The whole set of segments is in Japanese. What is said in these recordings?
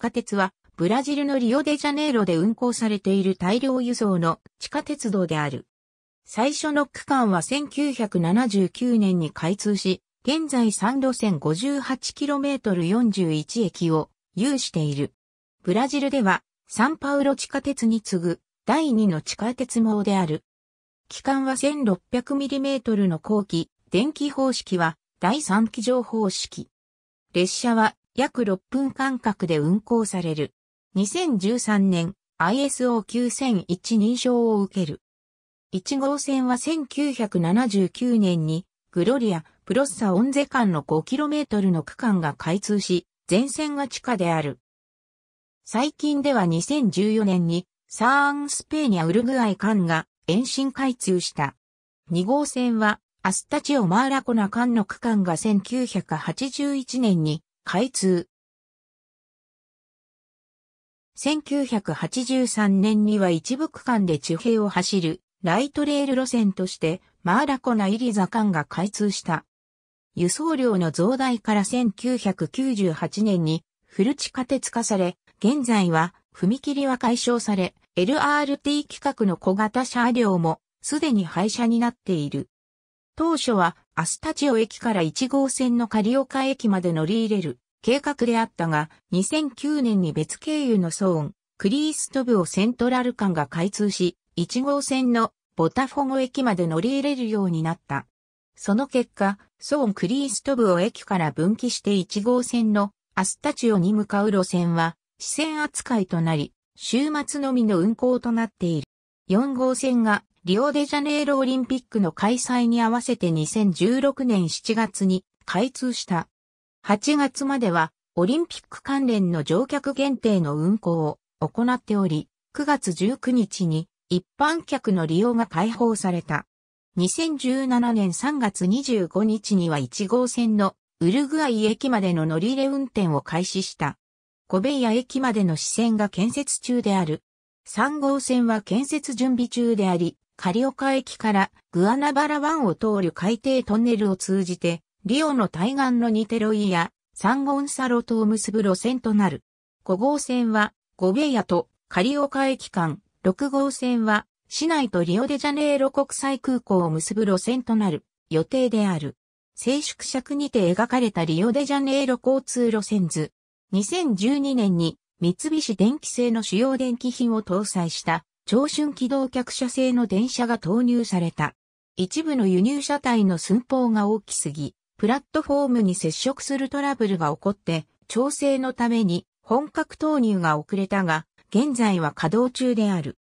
下鉄は、ブラジルのリオデジャネイロで運行されている大量輸送の地下鉄道である。最初の区間は1979年に開通し、現在3路線 58km41 駅を有している。ブラジルではサンパウロ地下鉄に次ぐ第2の地下鉄網である。期間は 1600mm の後期、電気方式は第3期乗方式。列車は約6分間隔で運行される。2013年 ISO9001 認証を受ける。1号線は1979年にグロリア、プロッサ・オンゼ間の 5km の区間が開通し、全線が地下である。最近では2014年にサーンスペーニャ・ウルグアイ間が延伸開通した。2号線はアスタチオ・マーラコナ間の区間が1981年に開通。1983年には一部区間で地平を走るライトレール路線としてマーラコナイリザ間が開通した。輸送量の増大から1998年に古地下鉄化され、現在は踏切は解消され、LRT 規格の小型車両もすでに廃車になっている。当初はアスタチオ駅から1号線のカリオカ駅まで乗り入れる計画であったが、2009年に別経由のソーン、クリーストブをセントラル間が開通し、1号線のボタフォゴ駅まで乗り入れるようになった。その結果、ソーンクリーストブを駅から分岐して1号線のアスタチオに向かう路線は、支線扱いとなり、週末のみの運行となっている。4号線がリオデジャネイロオリンピックの開催に合わせて2016年7月に開通した。8月まではオリンピック関連の乗客限定の運行を行っており、9月19日に一般客の利用が開放された。2017年3月25日には1号線のウルグアイ駅までの乗り入れ運転を開始した。コベイア駅までの支線が建設中である。3号線は建設準備中であり、カリオカ駅からグアナバラ湾を通る海底トンネルを通じて、リオの対岸のニテロイやサンゴンサロとを結ぶ路線となる。5号線はゴベヤとカリオカ駅間、6号線は市内とリオデジャネイロ国際空港を結ぶ路線となる予定である。静粛尺にて描かれたリオデジャネイロ交通路線図。2012年に三菱電気製の主要電気品を搭載した長春機動客車製の電車が投入された。一部の輸入車体の寸法が大きすぎ、プラットフォームに接触するトラブルが起こって、調整のために本格投入が遅れたが、現在は稼働中である。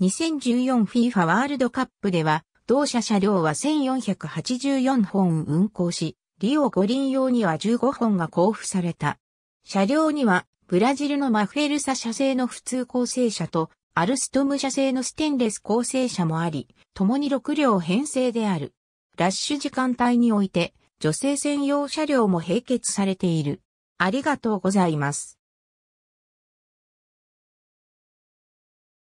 2014FIFA ワールドカップでは、同社車両は1484本運行し、リオ五輪用には15本が交付された。車両にはブラジルのマフェルサ社製の普通構成車と、アルストム社製のステンレス構成車もあり、共に6両編成である。ラッシュ時間帯において、女性専用車両も併結されている。ありがとうございます。